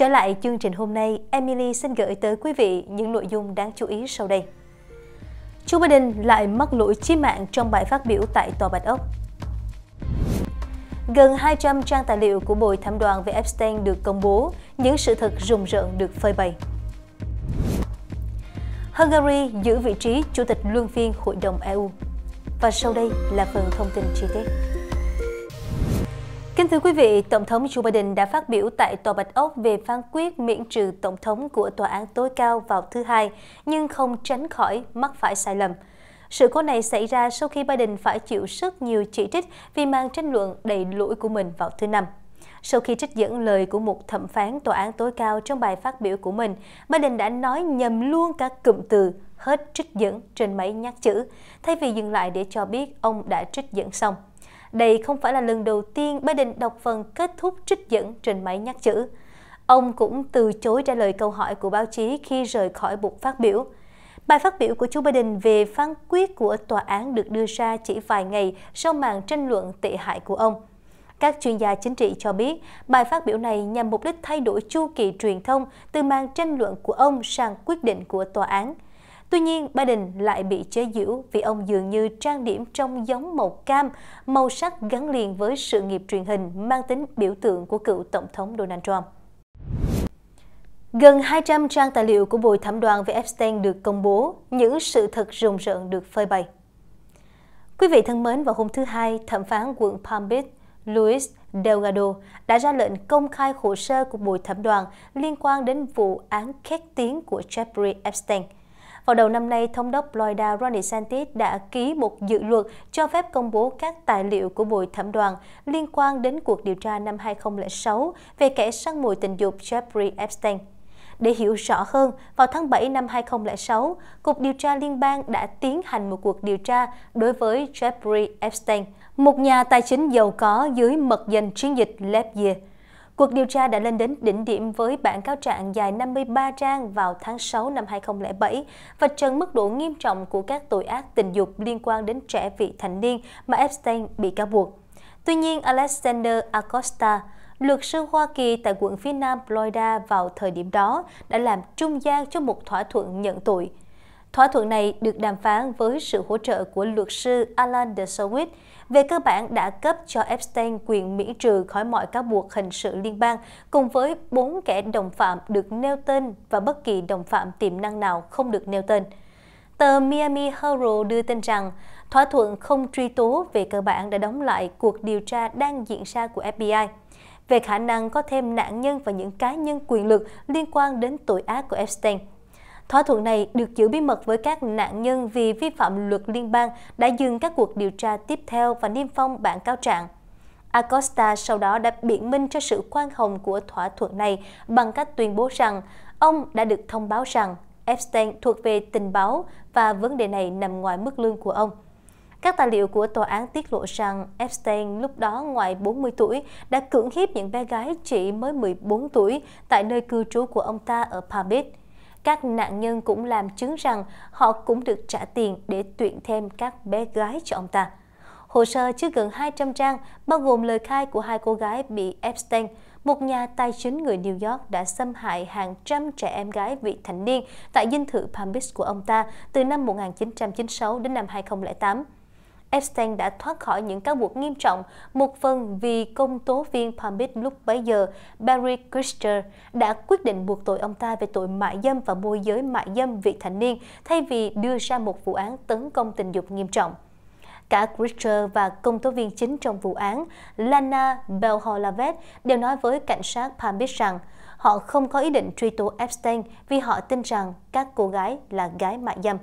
Trở lại chương trình hôm nay, Emily xin gửi tới quý vị những nội dung đáng chú ý sau đây. Joe Biden lại mắc lỗi chí mạng trong bài phát biểu tại Tòa Bạch Ốc. Gần 200 trang tài liệu của bồi thẩm đoàn về Epstein được công bố, những sự thật rùng rợn được phơi bày. Hungary giữ vị trí chủ tịch luân phiên Hội đồng EU. Và sau đây là phần thông tin chi tiết thưa quý vị, Tổng thống Joe Biden đã phát biểu tại Tòa Bạch Ốc về phán quyết miễn trừ Tổng thống của Tòa án tối cao vào thứ Hai, nhưng không tránh khỏi mắc phải sai lầm. Sự cố này xảy ra sau khi Biden phải chịu rất nhiều chỉ trích vì mang tranh luận đầy lỗi của mình vào thứ Năm. Sau khi trích dẫn lời của một thẩm phán tòa án tối cao trong bài phát biểu của mình, Biden đã nói nhầm luôn các cụm từ hết trích dẫn trên máy nhắc chữ, thay vì dừng lại để cho biết ông đã trích dẫn xong. Đây không phải là lần đầu tiên Biden đọc phần kết thúc trích dẫn trên máy nhắc chữ. Ông cũng từ chối trả lời câu hỏi của báo chí khi rời khỏi buộc phát biểu. Bài phát biểu của chú Biden về phán quyết của tòa án được đưa ra chỉ vài ngày sau màn tranh luận tệ hại của ông. Các chuyên gia chính trị cho biết, bài phát biểu này nhằm mục đích thay đổi chu kỳ truyền thông từ màn tranh luận của ông sang quyết định của tòa án – Tuy nhiên, Biden lại bị chế giễu vì ông dường như trang điểm trong giống màu cam, màu sắc gắn liền với sự nghiệp truyền hình mang tính biểu tượng của cựu Tổng thống Donald Trump. Gần 200 trang tài liệu của bồi thẩm đoàn về Epstein được công bố, những sự thật rùng rợn được phơi bày. Quý vị thân mến, vào hôm thứ Hai, thẩm phán quận Palm Beach Luis Delgado đã ra lệnh công khai hồ sơ của bồi thẩm đoàn liên quan đến vụ án khét tiếng của Jeffrey Epstein – vào đầu năm nay, thống đốc Florida Ron DeSantis đã ký một dự luật cho phép công bố các tài liệu của bồi thẩm đoàn liên quan đến cuộc điều tra năm 2006 về kẻ săn mồi tình dục Jeffrey Epstein. Để hiểu rõ hơn, vào tháng 7 năm 2006, Cục Điều tra Liên bang đã tiến hành một cuộc điều tra đối với Jeffrey Epstein, một nhà tài chính giàu có dưới mật danh chiến dịch Lep Year. Cuộc điều tra đã lên đến đỉnh điểm với bản cáo trạng dài 53 trang vào tháng 6 năm 2007 và trần mức độ nghiêm trọng của các tội ác tình dục liên quan đến trẻ vị thành niên mà Epstein bị cáo buộc. Tuy nhiên, Alexander Acosta, luật sư Hoa Kỳ tại quận phía Nam Florida vào thời điểm đó đã làm trung gian cho một thỏa thuận nhận tội – Thỏa thuận này được đàm phán với sự hỗ trợ của luật sư Alan Dershowitz, về cơ bản đã cấp cho Epstein quyền miễn trừ khỏi mọi cáo buộc hình sự liên bang cùng với bốn kẻ đồng phạm được nêu tên và bất kỳ đồng phạm tiềm năng nào không được nêu tên. Tờ Miami Herald đưa tin rằng thỏa thuận không truy tố về cơ bản đã đóng lại cuộc điều tra đang diễn ra của FBI về khả năng có thêm nạn nhân và những cá nhân quyền lực liên quan đến tội ác của Epstein. Thỏa thuận này được giữ bí mật với các nạn nhân vì vi phạm luật liên bang đã dừng các cuộc điều tra tiếp theo và niêm phong bản cáo trạng. Acosta sau đó đã biện minh cho sự khoan hồng của thỏa thuận này bằng cách tuyên bố rằng ông đã được thông báo rằng Epstein thuộc về tình báo và vấn đề này nằm ngoài mức lương của ông. Các tài liệu của tòa án tiết lộ rằng Epstein lúc đó ngoài 40 tuổi đã cưỡng hiếp những bé gái chỉ mới 14 tuổi tại nơi cư trú của ông ta ở Palm Beach. Các nạn nhân cũng làm chứng rằng họ cũng được trả tiền để tuyển thêm các bé gái cho ông ta. Hồ sơ chứa gần 200 trang, bao gồm lời khai của hai cô gái bị Epstein, một nhà tài chính người New York đã xâm hại hàng trăm trẻ em gái vị thành niên tại dinh thự Palm Beach của ông ta từ năm 1996 đến năm 2008. Epstein đã thoát khỏi những cáo buộc nghiêm trọng, một phần vì công tố viên Palm Beach lúc bấy giờ, Barry Christer, đã quyết định buộc tội ông ta về tội mại dâm và môi giới mại dâm vị thành niên, thay vì đưa ra một vụ án tấn công tình dục nghiêm trọng. Cả Christer và công tố viên chính trong vụ án, Lana Belholavet, đều nói với cảnh sát Palm Beach rằng họ không có ý định truy tố Epstein vì họ tin rằng các cô gái là gái mại dâm.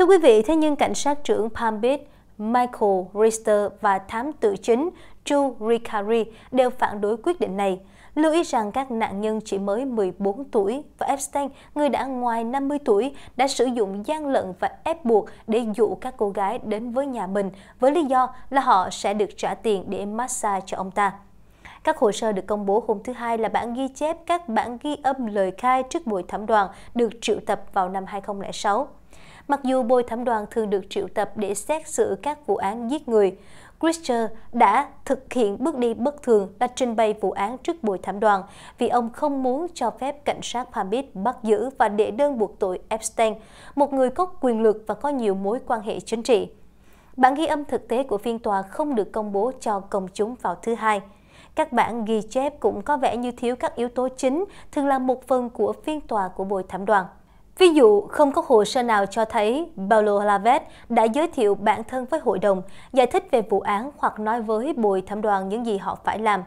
Thưa quý vị, thế nhưng cảnh sát trưởng Palm Beach Michael Rister và thám tử chính Joe Ricari đều phản đối quyết định này. Lưu ý rằng các nạn nhân chỉ mới 14 tuổi và Epstein, người đã ngoài 50 tuổi, đã sử dụng gian lận và ép buộc để dụ các cô gái đến với nhà mình với lý do là họ sẽ được trả tiền để massage cho ông ta. Các hồ sơ được công bố hôm thứ Hai là bản ghi chép các bản ghi âm lời khai trước buổi thẩm đoàn được triệu tập vào năm 2006. Mặc dù bồi thẩm đoàn thường được triệu tập để xét xử các vụ án giết người, Christian đã thực hiện bước đi bất thường là trình bày vụ án trước bồi thẩm đoàn vì ông không muốn cho phép cảnh sát Hamid bắt giữ và đệ đơn buộc tội Epstein, một người có quyền lực và có nhiều mối quan hệ chính trị. Bản ghi âm thực tế của phiên tòa không được công bố cho công chúng vào thứ hai. Các bản ghi chép cũng có vẻ như thiếu các yếu tố chính, thường là một phần của phiên tòa của bồi thẩm đoàn. Ví dụ, không có hồ sơ nào cho thấy Paulo Lavet đã giới thiệu bản thân với hội đồng, giải thích về vụ án hoặc nói với bồi thẩm đoàn những gì họ phải làm.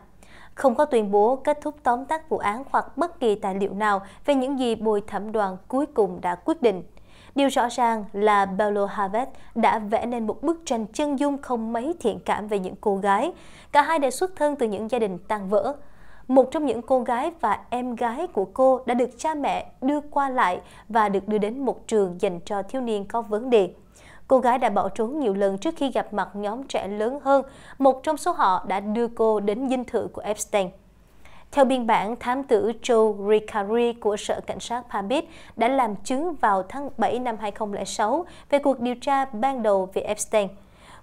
Không có tuyên bố kết thúc tóm tắt vụ án hoặc bất kỳ tài liệu nào về những gì bồi thẩm đoàn cuối cùng đã quyết định. Điều rõ ràng là Paulo Havet đã vẽ nên một bức tranh chân dung không mấy thiện cảm về những cô gái. Cả hai đều xuất thân từ những gia đình tan vỡ. Một trong những cô gái và em gái của cô đã được cha mẹ đưa qua lại và được đưa đến một trường dành cho thiếu niên có vấn đề. Cô gái đã bỏ trốn nhiều lần trước khi gặp mặt nhóm trẻ lớn hơn, một trong số họ đã đưa cô đến dinh thự của Epstein. Theo biên bản, thám tử Joe Ricari của Sở Cảnh sát Palm Beach đã làm chứng vào tháng 7 năm 2006 về cuộc điều tra ban đầu về Epstein.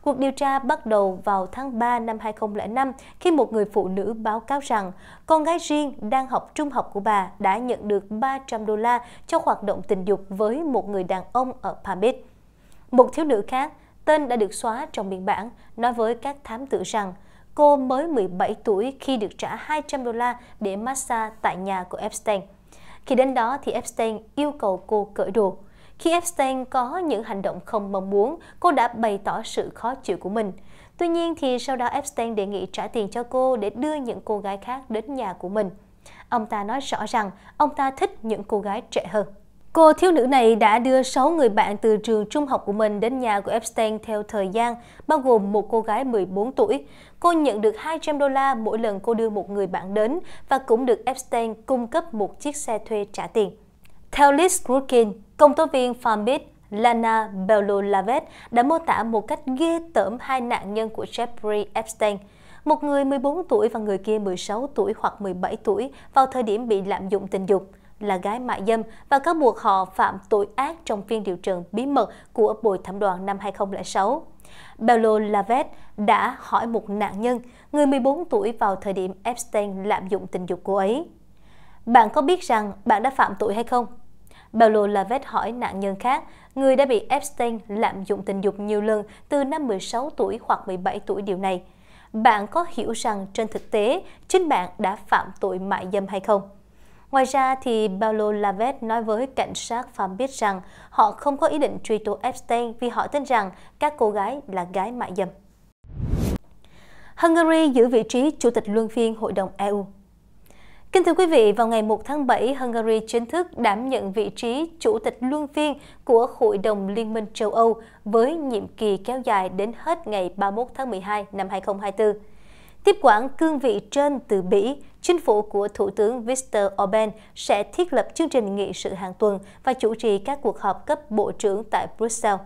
Cuộc điều tra bắt đầu vào tháng 3 năm 2005 khi một người phụ nữ báo cáo rằng con gái riêng đang học trung học của bà đã nhận được 300 đô la cho hoạt động tình dục với một người đàn ông ở Palm Beach. Một thiếu nữ khác, tên đã được xóa trong biên bản, nói với các thám tử rằng cô mới 17 tuổi khi được trả 200 đô la để massage tại nhà của Epstein. Khi đến đó thì Epstein yêu cầu cô cởi đồ. Khi Epstein có những hành động không mong muốn, cô đã bày tỏ sự khó chịu của mình. Tuy nhiên thì sau đó Epstein đề nghị trả tiền cho cô để đưa những cô gái khác đến nhà của mình. Ông ta nói rõ rằng ông ta thích những cô gái trẻ hơn. Cô thiếu nữ này đã đưa 6 người bạn từ trường trung học của mình đến nhà của Epstein theo thời gian, bao gồm một cô gái 14 tuổi. Cô nhận được 200 đô la mỗi lần cô đưa một người bạn đến và cũng được Epstein cung cấp một chiếc xe thuê trả tiền. Theo Liz Gurkin, công tố viên Farmbit Lana Belulavet đã mô tả một cách ghê tởm hai nạn nhân của Jeffrey Epstein, một người 14 tuổi và người kia 16 tuổi hoặc 17 tuổi vào thời điểm bị lạm dụng tình dục, là gái mại dâm và cáo buộc họ phạm tội ác trong phiên điều trần bí mật của bồi thẩm đoàn năm 2006. Bello Lavet đã hỏi một nạn nhân, người 14 tuổi vào thời điểm Epstein lạm dụng tình dục cô ấy. Bạn có biết rằng bạn đã phạm tội hay không? Bà Lou Lavet hỏi nạn nhân khác, người đã bị Epstein lạm dụng tình dục nhiều lần từ năm 16 tuổi hoặc 17 tuổi điều này. Bạn có hiểu rằng trên thực tế, chính bạn đã phạm tội mại dâm hay không? Ngoài ra thì Paulo Lavet nói với cảnh sát Phạm biết rằng họ không có ý định truy tố Epstein vì họ tin rằng các cô gái là gái mại dâm. Hungary giữ vị trí chủ tịch luân phiên Hội đồng EU. Kính thưa quý vị, vào ngày 1 tháng 7, Hungary chính thức đảm nhận vị trí chủ tịch luân phiên của Hội đồng Liên minh châu Âu với nhiệm kỳ kéo dài đến hết ngày 31 tháng 12 năm 2024. Tiếp quản cương vị trên từ Bỉ, chính phủ của Thủ tướng Viktor Orbán sẽ thiết lập chương trình nghị sự hàng tuần và chủ trì các cuộc họp cấp bộ trưởng tại Brussels.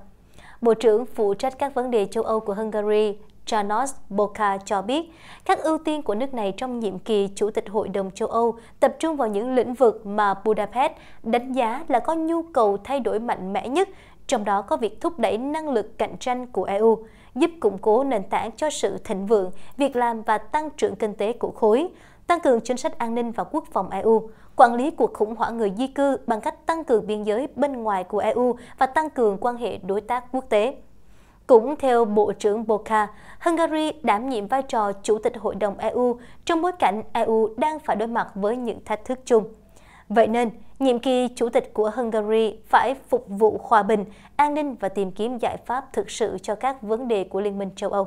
Bộ trưởng phụ trách các vấn đề châu Âu của Hungary Janos Boka cho biết, các ưu tiên của nước này trong nhiệm kỳ Chủ tịch Hội đồng châu Âu tập trung vào những lĩnh vực mà Budapest đánh giá là có nhu cầu thay đổi mạnh mẽ nhất, trong đó có việc thúc đẩy năng lực cạnh tranh của EU, giúp củng cố nền tảng cho sự thịnh vượng, việc làm và tăng trưởng kinh tế của khối, tăng cường chính sách an ninh và quốc phòng EU, quản lý cuộc khủng hoảng người di cư bằng cách tăng cường biên giới bên ngoài của EU và tăng cường quan hệ đối tác quốc tế. Cũng theo Bộ trưởng Boca, Hungary đảm nhiệm vai trò Chủ tịch Hội đồng EU trong bối cảnh EU đang phải đối mặt với những thách thức chung. Vậy nên, nhiệm kỳ Chủ tịch của Hungary phải phục vụ hòa bình, an ninh và tìm kiếm giải pháp thực sự cho các vấn đề của Liên minh châu Âu.